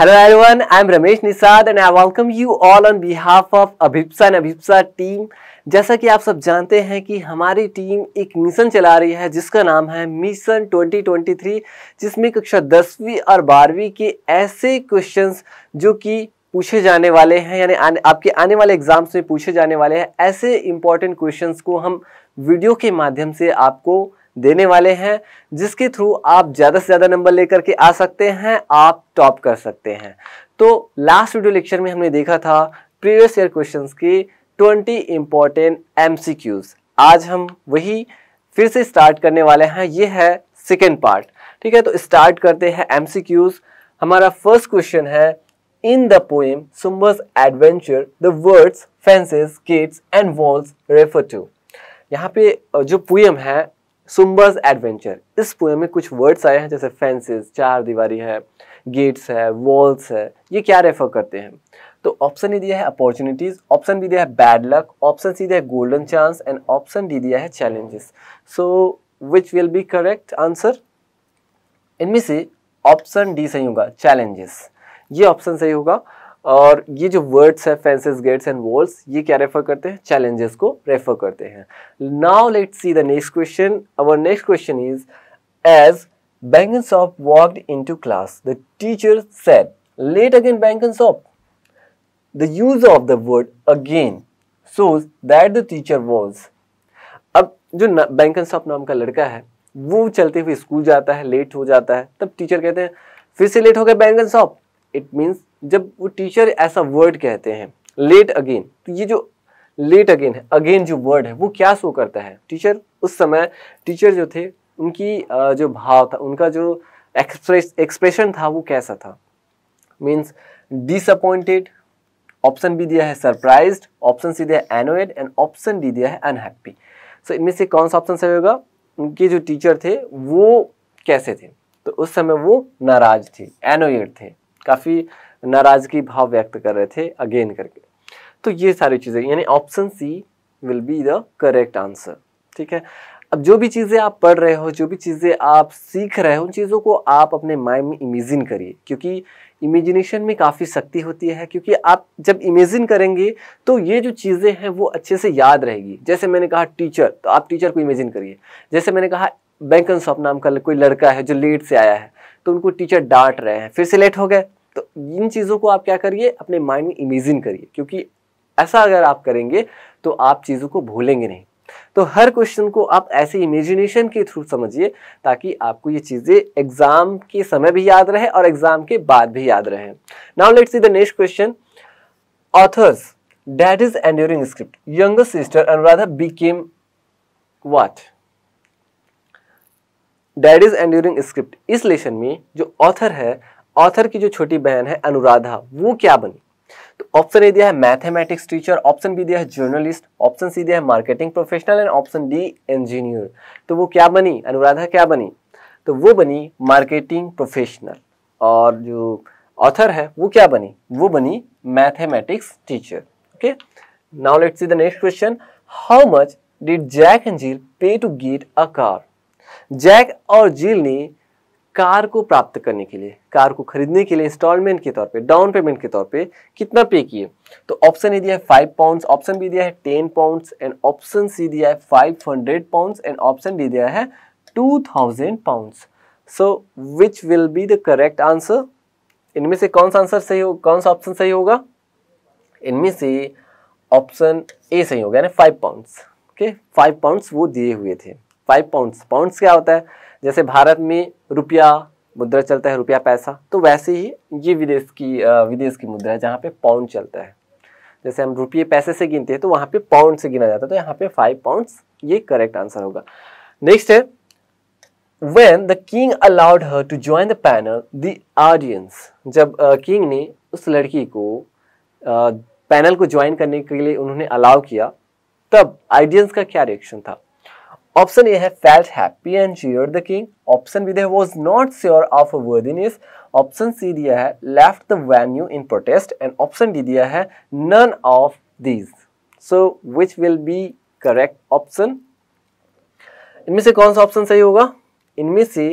Hello everyone, am Ramesh Nisad and I welcome you all on behalf of Abhipsa and Abhipsa team. जैसा कि आप सब जानते हैं कि हमारी टीम एक मिशन चला रही है जिसका नाम है मिशन 2023 जिसमें कक्षा दसवीं और बारहवीं के ऐसे क्वेश्चंस जो कि पूछे जाने वाले हैं यानी आने, आपके आने वाले एग्जाम्स में पूछे जाने वाले हैं ऐसे इंपॉर्टेंट क्वेश्चंस को हम वीडियो के माध्यम से आपको देने वाले हैं जिसके थ्रू आप ज़्यादा से ज़्यादा नंबर लेकर के आ सकते हैं आप टॉप कर सकते हैं तो लास्ट वीडियो लेक्चर में हमने देखा था प्रीवियस ईयर क्वेश्चन की ट्वेंटी इंपॉर्टेंट एम आज हम वही फिर से स्टार्ट करने वाले हैं ये है सेकेंड पार्ट ठीक है तो स्टार्ट करते हैं एम हमारा फर्स्ट क्वेश्चन है in the poem Sumber's adventure the words fences gates and walls refer to यहाँ पे जो पोएम है सुम्बर्स एडवेंचर इस पोएम में कुछ वर्ड्स आए हैं जैसे फेंसेस चार दीवारी है गेट्स है वॉल्स है ये क्या रेफर करते हैं तो ऑप्शन ए दिया है अपॉर्चुनिटीज ऑप्शन बी दिया है बैड लक ऑप्शन सी दिया है golden chance and option D दिया है challenges so which will be correct answer इनमें से ऑप्शन डी सही होगा चैलेंजेस ये ऑप्शन सही होगा और ये जो वर्ड्स है फेंसेज गेट्स एंड वॉल्स ये क्या रेफर करते हैं चैलेंजेस को रेफर करते हैं now let see the next question our next question is as Blenkinsop walked in to class the teacher said late again Blenkinsop the use of the word again so that the teacher was अब जो बैंकन सॉफ नाम का लड़का है वो चलते हुए स्कूल जाता है लेट हो जाता है तब टीचर कहते हैं फिर से लेट हो गया बैंगन सॉफ इट मीन्स जब वो टीचर ऐसा वर्ड कहते हैं लेट अगेन तो ये जो लेट अगेन है अगेन जो वर्ड है वो क्या शो करता है टीचर उस समय टीचर जो थे उनकी जो भाव था उनका जो एक्सप्रेस एक्सप्रेशन था वो कैसा था मीन्स डिसअपॉइंटेड ऑप्शन भी दिया है सरप्राइज ऑप्शन सी दिया है एनोएड एंड ऑप्शन डी दिया है अनहैप्पी सो इनमें से कौन सा ऑप्शन सही होगा उनके जो टीचर थे वो कैसे थे तो उस समय वो नाराज थे एनोएड थे काफ़ी नाराज़गी भाव व्यक्त कर रहे थे अगेन करके तो ये सारी चीज़ें यानी option C will be the correct answer ठीक है अब जो भी चीज़ें आप पढ़ रहे हो जो भी चीज़ें आप सीख रहे हो उन चीज़ों को आप अपने माइंड में इमेजिन करिए क्योंकि इमेजिनेशन में काफ़ी शक्ति होती है क्योंकि आप जब इमेजिन करेंगे तो ये जो चीज़ें हैं वो अच्छे से याद रहेगी जैसे मैंने कहा टीचर तो आप टीचर को इमेजिन करिए जैसे मैंने कहा बैंकन शॉप नाम का कोई लड़का है जो लेट से आया है तो उनको टीचर डांट रहे हैं फिर से लेट हो गए तो इन चीज़ों को आप क्या करिए अपने माइंड में इमेजिन करिए क्योंकि ऐसा अगर आप करेंगे तो आप चीज़ों को भूलेंगे नहीं तो हर क्वेश्चन को आप ऐसे इमेजिनेशन के थ्रू समझिए ताकि आपको ये चीज़ें एग्ज़ाम के समय भी याद रहे और एग्ज़ाम के बाद भी याद रहे now let's see the next question author's that is enduring script younger sister Anuradha became what that is enduring script इस लेशन में जो ऑथर है ऑथर की जो छोटी बहन है अनुराधा वो क्या बनी तो ऑप्शन ए दिया है मैथमेटिक्स टीचर ऑप्शन बी दिया है जर्नलिस्ट ऑप्शन सी दिया है marketing professional and option D engineer तो वो क्या बनी अनुराधा क्या बनी तो वो बनी मार्केटिंग प्रोफेशनल और जो ऑथर है वो क्या बनी वो बनी mathematics teacher okay now let see the next question how much did Jack and Jill pay to get a car Jack और जील ने कार को प्राप्त करने के लिए कार को खरीदने के लिए इंस्टॉलमेंट के तौर पे डाउन पेमेंट के तौर पे कितना पे किए तो ऑप्शन ए दिया है फाइव पाउंड ऑप्शन बी दिया है ten pound and option C दिया है five hundred pound and option D दिया है two thousand pounds so which will be the correct answer इनमें से कौन सा आंसर सही हो कौन सा ऑप्शन सही होगा इनमें से ऑप्शन ए सही होगा यानी five pound okay five pound वो दिए हुए थे फाइव पाउंड्स पाउंड्स क्या होता है जैसे भारत में रुपया मुद्रा चलता है रुपया पैसा तो वैसे ही ये विदेश की विदेश की मुद्रा है जहाँ पे पाउंड चलता है जैसे हम रुपये पैसे से गिनते हैं तो वहाँ पे पाउंड से गिना जाता है तो यहाँ पे फाइव पाउंड्स ये करेक्ट आंसर होगा नेक्स्ट है when the king allowed her to join the panel the audience जब किंग uh, ने उस लड़की को पैनल uh, को ज्वाइन करने के लिए उन्होंने अलाउ किया तब ऑडियंस का क्या रिएक्शन था ऑप्शन ए है felt happy and cheered the king option B they was not sure of worthiness option C दिया है left the venue in protest and option D दिया है none of these so which will be correct option इनमें से कौन सा option सही होगा इनमें से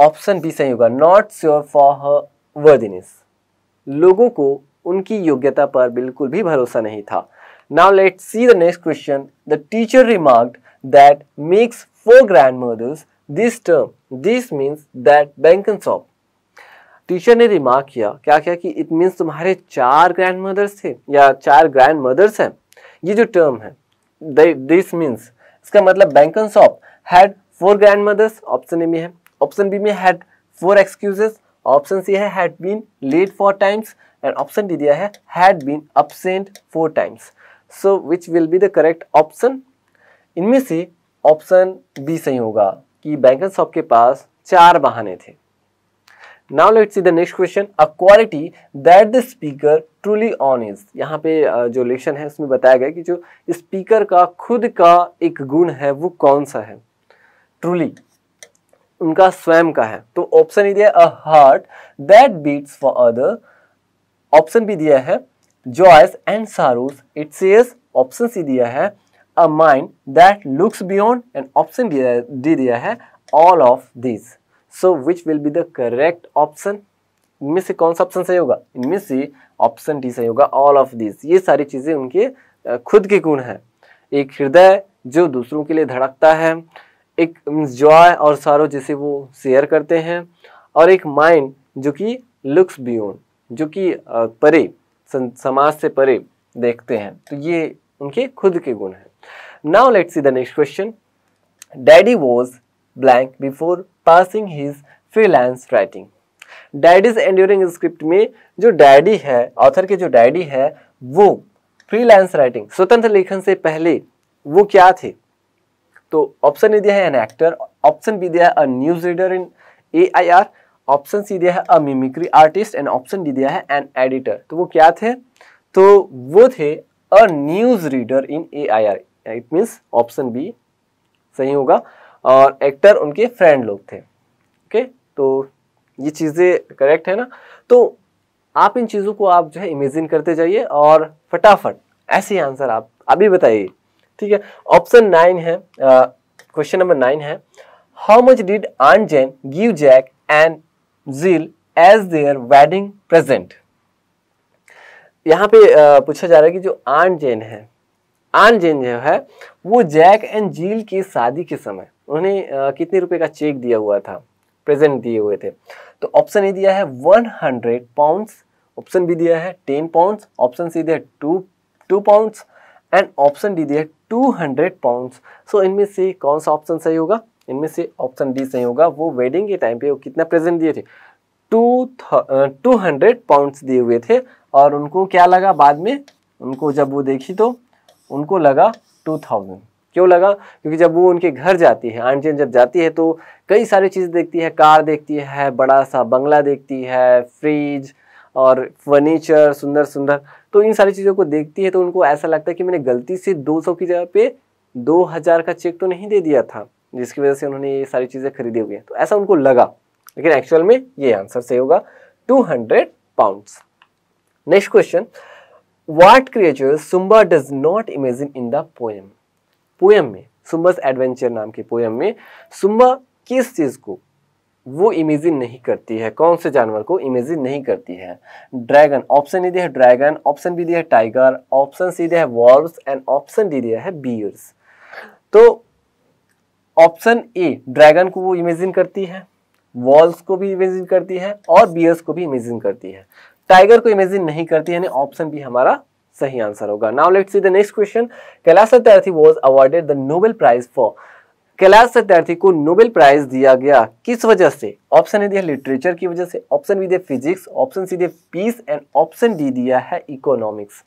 ऑप्शन बी सही होगा not sure for her worthiness लोगों को उनकी योग्यता पर बिल्कुल भी भरोसा नहीं था now let see the next question the teacher remarked that makes four grandmothers this term. This means that Blenkinsop. Teacher ने रिमार्क किया क्या क्या कि इट मीन्स तुम्हारे चार ग्रैंड मदर्स थे या चार ग्रैंड मदर्स हैं ये जो टर्म है दिस मीन्स इसका मतलब Blenkinsop had four grandmothers option A में है ऑप्शन बी में had four excuses option C है had been late four times and option D दिया had been absent four times so which will be the correct option इनमें से option B सही होगा कि बैंकर शॉप के पास चार बहाने थे now let see the next question a quality that the speaker truly on is यहाँ पे जो लेक्शन है उसमें बताया गया कि जो स्पीकर का खुद का एक गुण है वो कौन सा है ट्रूली उनका स्वयं का है तो ऑप्शन ही दिया a heart that beats for other option भी दिया है joys and sorrows it's option C दिया है a mind that looks beyond and option D दिया है all of this so which will be the correct option इनमें से कौन सा ऑप्शन सही होगा इनमें से ऑप्शन डी सही होगा ऑल ऑफ दिस ये सारी चीज़ें उनके खुद के गुण हैं एक हृदय जो दूसरों के लिए धड़कता है एक जॉय और सारो जिसे वो शेयर करते हैं और एक माइंड जो कि लुक्स बियोन जो कि परे समाज से परे देखते हैं तो ये उनके खुद के गुण हैं Now let's see the next question. Daddy was blank before passing his freelance writing daddy's enduring script में जो डैडी है ऑथर के जो डैडी है वो फ्रीलांस राइटिंग स्वतंत्र लेखन से पहले वो क्या थे तो ऑप्शन ए दिया है एन एक्टर ऑप्शन बी दिया है a news reader in A I R option C दिया है a mimicry artist and option D दिया है एन एडिटर तो वो क्या थे तो वो थे a news reader in A I R it means option B सही होगा और एक्टर उनके फ्रेंड लोग थे ओके तो ये चीज़ें करेक्ट है ना तो आप इन चीज़ों को आप जो है इमेजिन करते जाइए और फटाफट ऐसे आंसर आप अभी बताइए ठीक है ऑप्शन नाइन है क्वेश्चन नंबर नाइन है how much did aunt Jane give Jack and Jill as their wedding present यहाँ पे पूछा जा रहा है कि जो आंट जैन है आन जेन जो है वो जैक एंड जील की शादी के समय उन्हें कितने रुपए का चेक दिया हुआ था प्रेजेंट दिए हुए थे तो ऑप्शन ए दिया है one hundred pounds option B दिया है टेन पाउंड्स ऑप्शन सी दिया two two pounds and option D दिया टू हंड्रेड पाउंड्स सो इनमें से कौन सा ऑप्शन सही होगा इनमें से ऑप्शन डी सही होगा वो वेडिंग के टाइम पे वो कितना प्रेजेंट दिए थे टू टू हंड्रेड पाउंड्स दिए हुए थे और उनको क्या लगा बाद में उनको जब वो देखी तो उनको लगा टू थाउजेंड क्यों लगा क्योंकि जब वो उनके घर जाती है आंटी जब जाती है तो कई सारी चीज़ देखती है कार देखती है बड़ा सा बंगला देखती है फ्रिज और फर्नीचर सुंदर सुंदर तो इन सारी चीज़ों को देखती है तो उनको ऐसा लगता है कि मैंने गलती से 200 की जगह पे 2000 का चेक तो नहीं दे दिया था जिसकी वजह से उन्होंने ये सारी चीज़ें खरीदी हुई हैं तो ऐसा उनको लगा लेकिन एक्चुअल में ये आंसर सही होगा two hundred pounds next question what creature Sumba does not imagine in the poem poem में सुम्बस एडवेंचर नाम के पोएम में सुम्बा किस चीज़ को वो इमेजिन नहीं करती है कौन से जानवर को इमेजिन नहीं करती है ड्रैगन ऑप्शन दिया है ड्रैगन ऑप्शन बी दिया है टाइगर ऑप्शन सी दिया है वॉल्व्स एंड ऑप्शन डी दिया है बियर्स तो ऑप्शन ए ड्रैगन को वो इमेजिन करती है वॉल्स को भी इमेजिन करती है और बियर्स को भी इमेजिन करती है टाइगर को इमेजिन नहीं करती यानी ऑप्शन बी हमारा सही आंसर होगा now let see the next question Kailash Satyarthi was awarded the Nobel prize for Kailash Satyarthi को नोबेल प्राइज दिया गया किस वजह से ऑप्शन ए दिया लिटरेचर की वजह से ऑप्शन बी दिया फिजिक्स ऑप्शन सी दिया पीस एंड ऑप्शन डी दिया है economics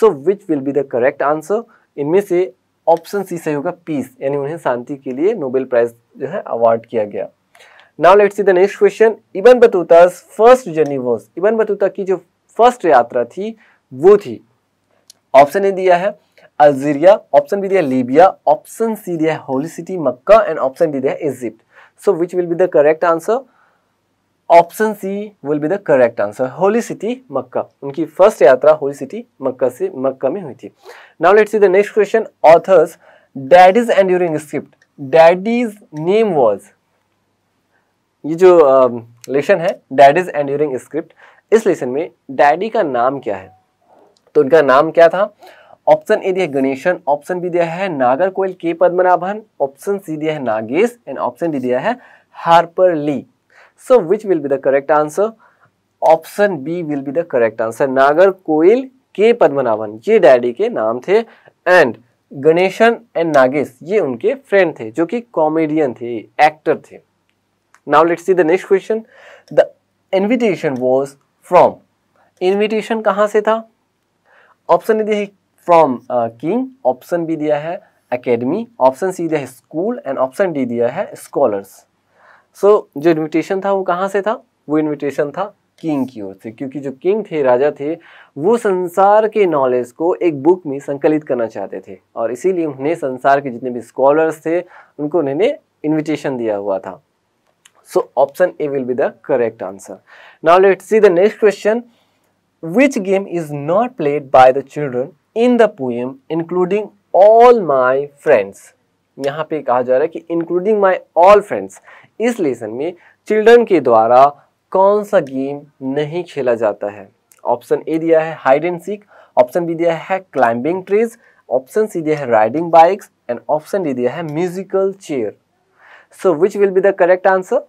so which will be the correct answer इनमें से ऑप्शन सी सही होगा पीस यानी उन्हें शांति के लिए नोबेल प्राइज जो है अवार्ड किया गया now let's see the next question Ibn Battuta first journey was Ibn Battuta की जो फर्स्ट यात्रा थी वो थी ऑप्शन ए दिया है अल्जीरिया ऑप्शन बी दिया लीबिया ऑप्शन सी दिया है holy city Mecca and option D दिया है Egypt so which will be the correct answer option C will be the correct answer holy city Mecca उनकी first यात्रा Holi city मक्का से मक्का में हुई थी now let's see the next question author's daddy's enduring script daddy's name was ये जो lesson है dad is enduring script इस लेसन में डैडी का नाम क्या है तो उनका नाम क्या था ऑप्शन ए दिया गणेशन ऑप्शन बी दिया है नागर कोयल के पद्मनाभन ऑप्शन सी दिया है नागेश एंड ऑप्शन डी दिया है Harper Lee so which will be the correct answer option B will be the correct answer Nagercoil के पद्मनाभन ये डैडी के नाम थे एंड गणेशन एंड नागेश ये उनके फ्रेंड थे जो कि कॉमेडियन थे एक्टर थे now let's see the next question the invitation was from invitation कहाँ से था ऑप्शन दिया है फ्रॉम किंग ऑप्शन भी दिया है अकेडमी ऑप्शन सी दिया है स्कूल एंड ऑप्शन डी दिया है स्कॉलर्स सो so, जो इन्विटेशन था वो कहाँ से था वो इन्विटेशन था किंग की ओर से क्योंकि जो किंग थे राजा थे वो संसार के नॉलेज को एक बुक में संकलित करना चाहते थे और इसीलिए उन्हें संसार के जितने भी स्कॉलर्स थे उनको उन्होंने इन्विटेशन दिया हुआ था So option A will be the correct answer. Now let's see the next question. Which game is not played by the children in the poem including all my friends? यहाँ पे कहा जा रहा है कि इंक्लूडिंग my ऑल फ्रेंड्स इस lesson में children के द्वारा कौन सा गेम नहीं खेला जाता है ऑप्शन ए दिया है hide and seek option B दिया है क्लाइंबिंग ट्रीज ऑप्शन सी दिया है riding bikes and option D दिया है musical chair so which will be the correct answer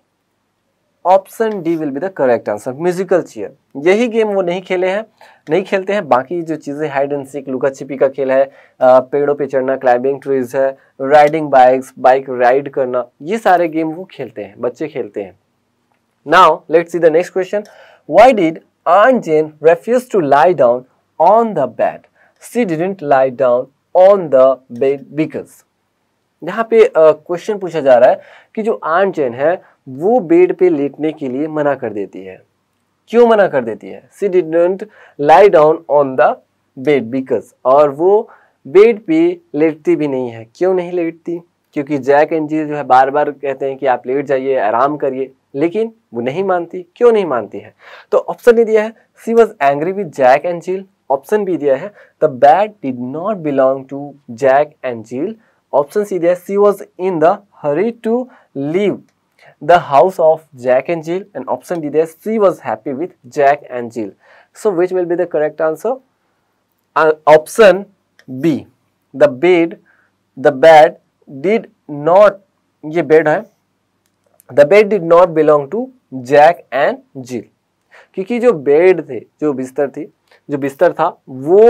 option D will be the correct answer musical chair यही game वो नहीं खेले हैं नहीं खेलते हैं बाकी जो चीज़ें हाइड एंड सीख लुका छिपी का खेल है पेड़ों पे चढ़ना क्लाइंबिंग ट्रीज है राइडिंग बाइक्स बाइक राइड करना ये सारे गेम वो खेलते हैं बच्चे खेलते हैं now let see the next question why did aunt Jane refuse to lie down on the bed she didn't lie down on the bed because यहाँ पे क्वेश्चन uh, पूछा जा रहा है कि जो आन जेन है वो बेड पे लेटने के लिए मना कर देती है क्यों मना कर देती है she didn't lie down on the bed because और वो बेड पे लेटती भी नहीं है क्यों नहीं लेटती क्योंकि जैक एंड जी जो है बार बार कहते हैं कि आप लेट जाइए आराम करिए लेकिन वो नहीं मानती क्यों नहीं मानती है तो ऑप्शन भी दिया है she was angry with Jack and Jill option B दिया है the bed did not belong to Jack and Jill option C दिया है she was in the hurry to leave the house of Jack and Jill and option D there she was happy with Jack and Jill so which will be the correct answer option B the bed the bed did not ये bed है the bed did not belong to Jack and Jill क्योंकि जो bed थे जो बिस्तर थी जो बिस्तर था वो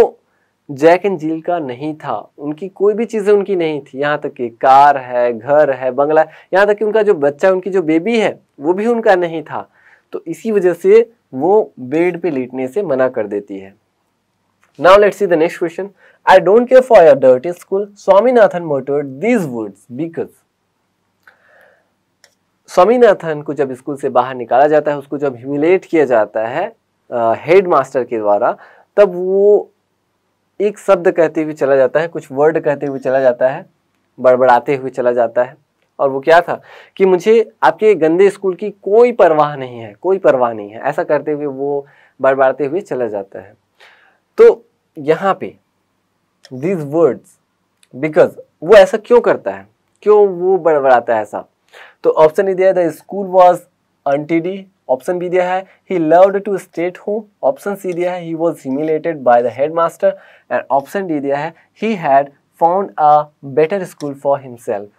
जैक एंड जील का नहीं था उनकी कोई भी चीज़ें उनकी नहीं थी यहाँ तक कि कार है घर है बंगला यहाँ तक कि उनका जो बच्चा उनकी जो बेबी है वो भी उनका नहीं था तो इसी वजह से वो बेड पे लेटने से मना कर देती है let see the next question I don't care for your dirt in school Swaminathan muttered these words because Swaminathan को जब स्कूल से बाहर निकाला जाता है उसको जब ह्यूमिलेट किया जाता है हेड uh, मास्टर के द्वारा तब वो एक शब्द कहते हुए चला जाता है कुछ वर्ड कहते हुए चला जाता है बड़बड़ाते हुए चला जाता है और वो क्या था कि मुझे आपके गंदे स्कूल की कोई परवाह नहीं है कोई परवाह नहीं है ऐसा करते हुए वो बड़बड़ाते हुए चला जाता है तो यहाँ पे दीज वर्ड्स बिकॉज वो ऐसा क्यों करता है क्यों वो बड़बड़ाता है ऐसा तो ऑप्शन ही दिया था school was untidy option B दिया है he loved to stay home option C दिया है he was humiliated by the head headmaster and option D दिया है he had found a better school for himself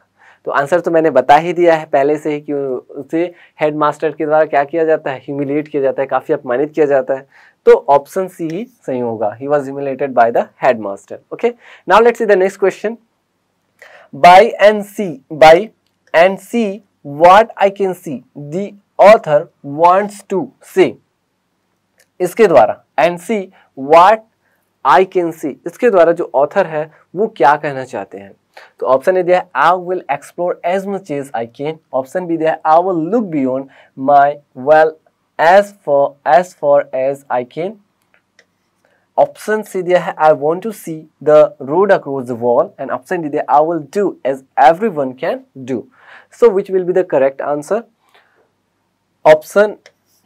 तो आंसर तो मैंने बता ही दिया है पहले से ही कि उसे हेड मास्टर के द्वारा क्या किया जाता है ह्यूमिलेट किया जाता है काफ़ी अपमानित किया जाता है तो ऑप्शन सी ही सही होगा he was humiliated by the head headmaster okay now let's see the next question by and see by and see what I can see the author wants to see इसके द्वारा and see what I can see इसके द्वारा जो author है वो क्या कहना चाहते हैं तो ऑप्शन ए दिया है I will explore as much as I can option B दिया है I will look beyond my well as far as far as I can option C दिया है I want to see the road across the wall and option D दिया I will do as every one can do so which will be the correct answer option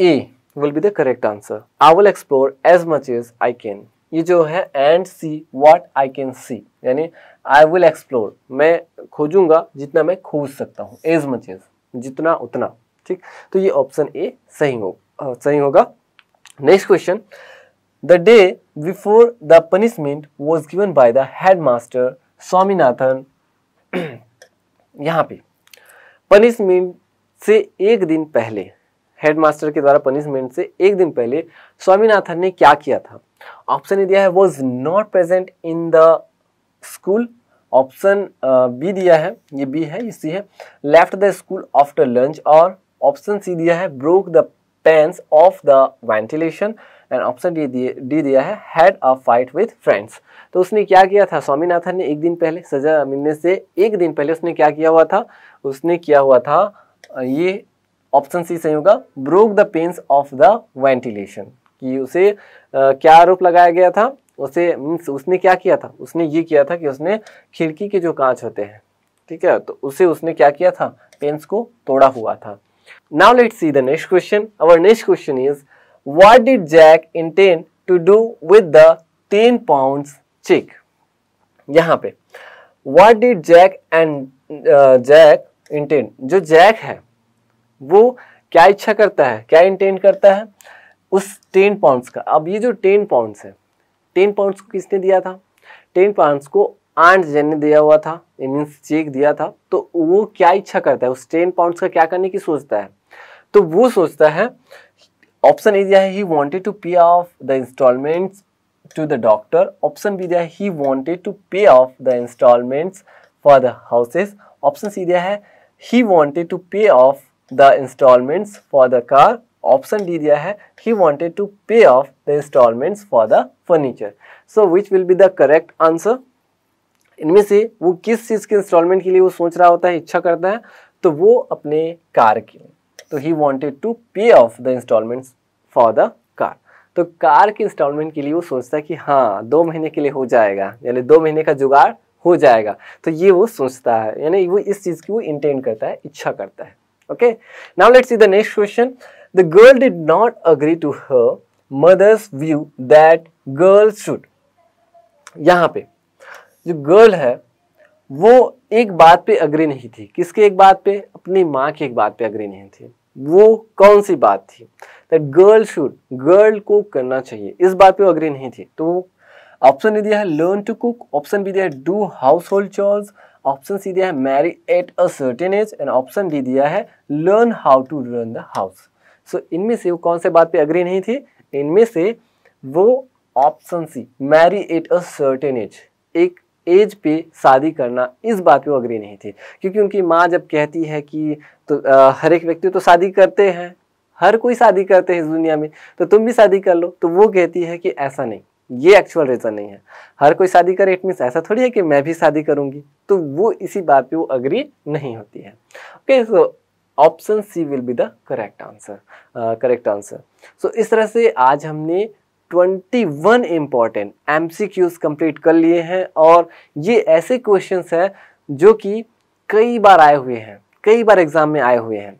A will be the correct answer I will explore as much as I can ये जो है and see what I can see यानी I will explore मैं खोजूंगा जितना मैं खोज सकता हूँ एज मच एज जितना उतना ठीक तो ये ऑप्शन ए सही हो सही होगा next question the day before the punishment was given by the head master Swaminathan यहाँ पे पनिशमेंट से एक दिन पहले हेडमास्टर के द्वारा पनिशमेंट से एक दिन पहले स्वामीनाथन ने क्या किया था ऑप्शन ए दिया है was not present in the school option B दिया है ये बी है ये सी है left the school after lunch और ऑप्शन सी दिया है broke the panes of the ventilation and option D D दिया है had a fight with friends तो उसने क्या किया था स्वामीनाथन ने एक दिन पहले सजा मिलने से एक दिन पहले उसने क्या किया हुआ था उसने किया हुआ था ये ऑप्शन सी सही होगा broke the panes of the ventilation कि उसे आ, क्या आरोप लगाया गया था उसे उसने क्या किया था उसने ये किया था कि उसने खिड़की के जो कांच होते हैं ठीक है तो उसे उसने क्या किया था पेन्स को तोड़ा हुआ था now let see the next question our next question is what did Jack intend to do with the ten pound cheque यहाँ पे what did Jack and Jack intend जो जैक है वो क्या इच्छा करता है क्या इंटेंड करता है उस टेन पाउंड्स का अब ये जो टेन पाउंड्स है टेन पाउंड्स को किसने दिया था टेन पाउंड्स को आंट जैन ने दिया हुआ था मीन्स चेक दिया था तो वो क्या इच्छा करता है उस टेन पाउंड्स का क्या करने की सोचता है तो वो सोचता है ऑप्शन ए दिया है he wanted to pay off the instalments to the doctor option B दिया है he wanted to pay off the instalments for the houses option C दिया है he wanted to pay off the instalments for the car option D दिया है he wanted to pay off the instalments for the furniture so which will be the correct answer इनमें से वो किस चीज़ के instalment के लिए वो सोच रहा होता है इच्छा करता है तो वो अपने कार के तो he wanted to pay off the instalments for the car तो कार के इंस्टॉलमेंट के लिए वो सोचता है कि हाँ दो महीने के लिए हो जाएगा यानी दो महीने का जुगाड़ हो जाएगा तो ये वो सोचता है यानी वो इस चीज़ की वो इंटेंड करता है इच्छा करता है Okay. Now let's see the next question. The girl did not agree to her mother's view that girl should. yahan pe jo girl hai वो एक बात पे अग्री नहीं थी किसके एक बात पे अपनी माँ की एक बात पे अग्री नहीं थी वो कौन सी बात थी दैट गर्ल शुड गर्ल को करना चाहिए इस बात पे अग्री नहीं थी तो ऑप्शन ने दिया है लर्न टू कुक ऑप्शन भी दिया है do household chores option C दिया है marry at a certain age and option D दिया है learn how to run the house so इनमें से वो कौन से बात पे अग्री नहीं थी इनमें से वो option C marry at a certain age एक एज पे शादी करना इस बात पे वो अग्री नहीं थी क्योंकि उनकी माँ जब कहती है कि तो आ, हर एक व्यक्ति तो शादी करते हैं हर कोई शादी करते हैं इस दुनिया में तो तुम भी शादी कर लो तो वो कहती है कि ऐसा नहीं ये एक्चुअल रीज़न नहीं है हर कोई शादी करे इट मीन्स ऐसा थोड़ी है कि मैं भी शादी करूंगी तो वो इसी बात पे वो अग्री नहीं होती है okay so option C will be the correct answer correct answer so इस तरह से आज हमने 21 वन इम्पॉर्टेंट एम कंप्लीट कर लिए हैं और ये ऐसे क्वेश्चन हैं जो कि कई बार आए हुए हैं कई बार एग्ज़ाम में आए हुए हैं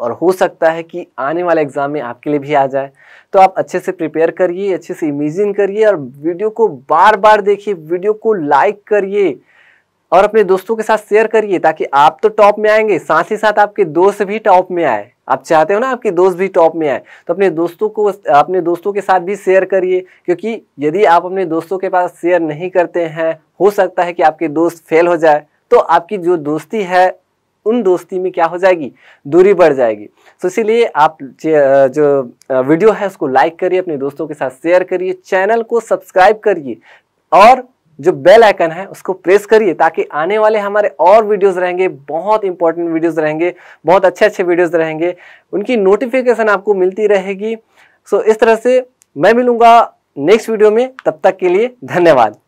और हो सकता है कि आने वाले एग्ज़ाम में आपके लिए भी आ जाए तो आप अच्छे से प्रिपेयर करिए अच्छे से इमेजिन करिए और वीडियो को बार बार देखिए वीडियो को लाइक करिए और अपने दोस्तों के साथ शेयर करिए ताकि आप तो टॉप में आएंगे साथ ही साथ आपके दोस्त भी टॉप में आए आप चाहते हो ना आपके दोस्त भी टॉप में आए तो अपने दोस्तों को अपने दोस्तों के साथ भी शेयर करिए क्योंकि यदि आप अपने दोस्तों के पास शेयर नहीं करते हैं हो सकता है कि आपके दोस्त फेल हो जाए तो आपकी जो दोस्ती है उन दोस्ती में क्या हो जाएगी दूरी बढ़ जाएगी तो इसीलिए आप जो वीडियो है उसको लाइक करिए अपने दोस्तों के साथ शेयर करिए चैनल को सब्सक्राइब करिए और जो बेल आइकन है उसको प्रेस करिए ताकि आने वाले हमारे और वीडियोस रहेंगे बहुत इंपॉर्टेंट वीडियोस रहेंगे बहुत अच्छे अच्छे वीडियोस रहेंगे उनकी नोटिफिकेशन आपको मिलती रहेगी सो इस तरह से मैं मिलूंगा नेक्स्ट वीडियो में तब तक के लिए धन्यवाद